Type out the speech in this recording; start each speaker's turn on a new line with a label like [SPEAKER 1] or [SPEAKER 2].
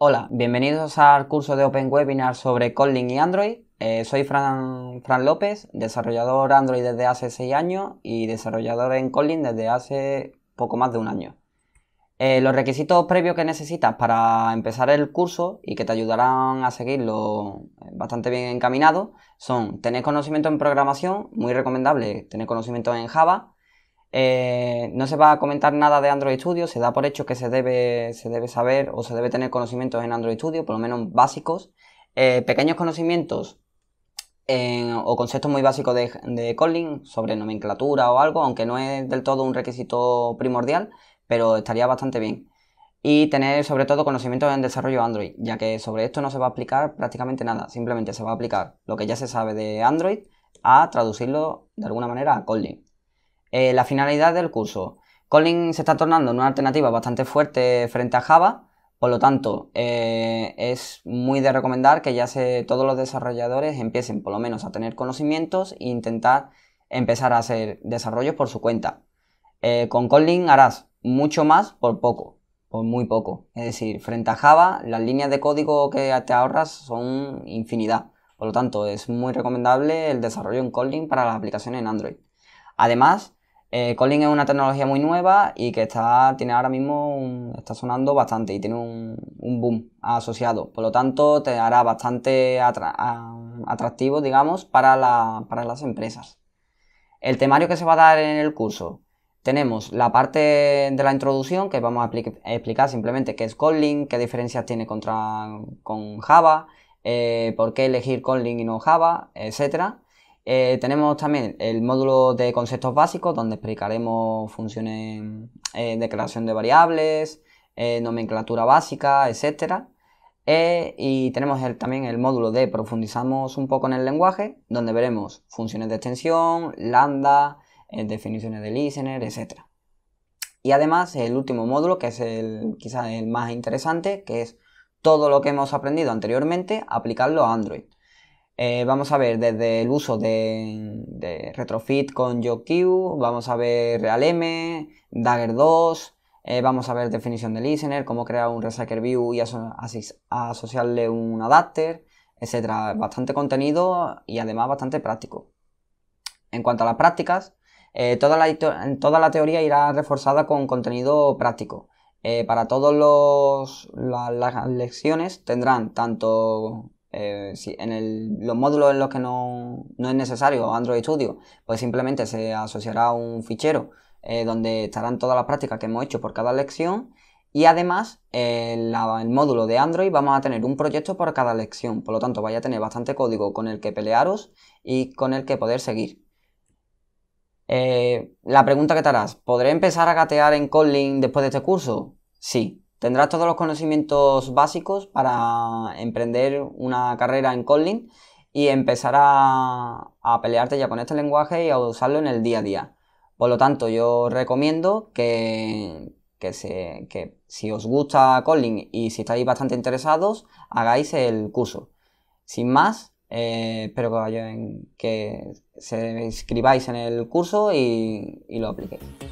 [SPEAKER 1] Hola, bienvenidos al curso de Open Webinar sobre Kotlin y Android. Eh, soy Fran, López, desarrollador Android desde hace 6 años y desarrollador en Kotlin desde hace poco más de un año. Eh, los requisitos previos que necesitas para empezar el curso y que te ayudarán a seguirlo eh, bastante bien encaminado son tener conocimiento en programación, muy recomendable tener conocimiento en Java, eh, no se va a comentar nada de Android Studio, se da por hecho que se debe, se debe saber o se debe tener conocimientos en Android Studio, por lo menos básicos. Eh, pequeños conocimientos o conceptos muy básicos de, de sobre nomenclatura o algo, aunque no es del todo un requisito primordial, pero estaría bastante bien. Y tener sobre todo conocimientos en desarrollo Android, ya que sobre esto no se va a aplicar prácticamente nada, simplemente se va a aplicar lo que ya se sabe de Android a traducirlo de alguna manera a Kotlin. Eh, la finalidad del curso. Kotlin se está tornando en una alternativa bastante fuerte frente a Java, por lo tanto eh, es muy de recomendar que ya se, todos los desarrolladores empiecen por lo menos a tener conocimientos e intentar empezar a hacer desarrollos por su cuenta. Eh, con Kotlin harás mucho más por poco, por muy poco. Es decir, frente a Java las líneas de código que te ahorras son infinidad. Por lo tanto, es muy recomendable el desarrollo en Kotlin para las aplicaciones en Android. Además, eh, es una tecnología muy nueva y que está, tiene ahora mismo está sonando bastante y tiene un, boom asociado. Por lo tanto, te hará bastante atractivo, digamos, para, las empresas. El temario que se va a dar en el curso. Tenemos la parte de la introducción que vamos a explicar simplemente qué es Kotlin, qué diferencias tiene contra, con Java, eh, por qué elegir Kotlin y no Java, etcétera. Eh, tenemos también el módulo de conceptos básicos, donde explicaremos funciones eh, de creación de variables, eh, nomenclatura básica, etc. y tenemos también el módulo de profundizamos un poco en el lenguaje, donde veremos funciones de extensión, lambda, definiciones de listener, etc. Y además el último módulo, que es el, quizás el más interesante, que es todo lo que hemos aprendido anteriormente, aplicarlo a Android. Eh, vamos a ver desde el uso de, retrofit con YoQ, vamos a ver realm, Dagger 2, eh, vamos a ver definición de listener, cómo crear un Recycler View y asociarle un adapter, etc. Bastante contenido y además bastante práctico. En cuanto a las prácticas, eh, toda, la, toda la teoría irá reforzada con contenido práctico. para todas las lecciones tendrán tanto eh, en los módulos en los que no, no, es necesario Android Studio, pues simplemente se asociará un fichero eh, donde estarán todas las prácticas que hemos hecho por cada lección y además en el módulo de Android vamos a tener un proyecto por cada lección, por lo tanto vaya a tener bastante código con el que pelearos y con el que poder seguir. Eh, la pregunta que te harás, ¿podré empezar a gatear en Kotlin después de este curso? Sí, Tendrás todos los conocimientos básicos para emprender una carrera en Kotlin y empezar a, pelearte ya con este lenguaje y a usarlo en el día a día. Por lo tanto, yo recomiendo que, si os gusta Kotlin y si estáis bastante interesados, hagáis el curso. Sin más, eh, espero que, que, se inscribáis en el curso y, y lo apliquéis.